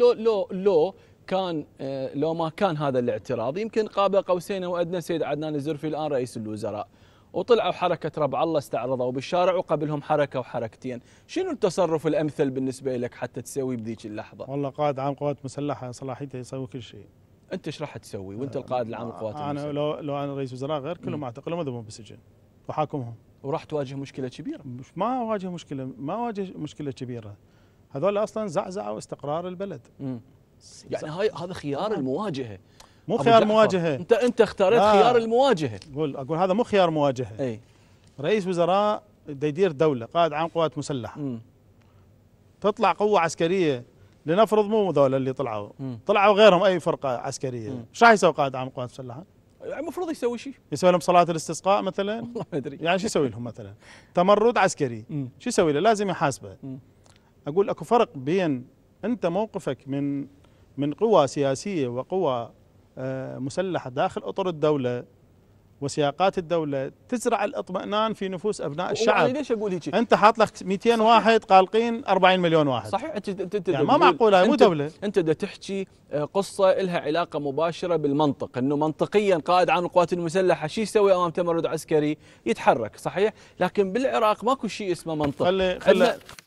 لو لو لو كان آه، لو ما كان هذا الاعتراض يمكن قاب قوسين او ادنى سيد عدنان الزرفي الان رئيس الوزراء وطلعوا حركه ربع الله استعرضوا بالشارع وقبلهم حركه وحركتين، شنو التصرف الامثل بالنسبه لك حتى تسوي بذيك اللحظه؟ والله قائد عام قوات مسلحه صلاحيته يسوي كل شيء. انت ايش راح تسوي وانت القائد العام للقوات آه، المسلحه؟ انا لو لو انا رئيس وزراء غير كلهم اعتقلهم اذبهم بالسجن وحاكمهم. وراح تواجه مشكله كبيره؟ ما اواجه مشكله ما اواجه مشكله كبيره. هذول اصلا زعزعوا استقرار البلد يعني هاي هذا خيار المواجهه مو خيار مواجهه انت انت اختاريت آه. خيار المواجهه قول اقول هذا مو خيار مواجهه اي رئيس وزراء يدير دوله قائد عام قوات مسلحه مم. تطلع قوه عسكريه لنفرض مو ذولا اللي طلعوا مم. طلعوا غيرهم اي فرقه عسكريه ايش راح يسوي قائد عام قوات مسلحه؟ يعني المفروض يسوي شيء يسوي لهم صلاه الاستسقاء مثلا والله ما ادري يعني شو يسوي لهم مثلا تمرد عسكري شو يسوي له لازم يحاسبه اقول اكو فرق بين انت موقفك من من قوى سياسيه وقوى آه، مسلحه داخل اطر الدوله وسياقات الدوله تزرع الاطمئنان في نفوس ابناء الشعب ليش اقول هيك انت حاط لك 200 واحد قالقين 40 مليون واحد صحيح انت انت يعني ما معقوله مو دوله انت بدك تحكي آه، قصه لها علاقه مباشره بالمنطق انه منطقيا قائد عام القوات المسلحه شو يسوي امام تمرد عسكري يتحرك صحيح لكن بالعراق ماكو شيء اسمه منطق خلي خلي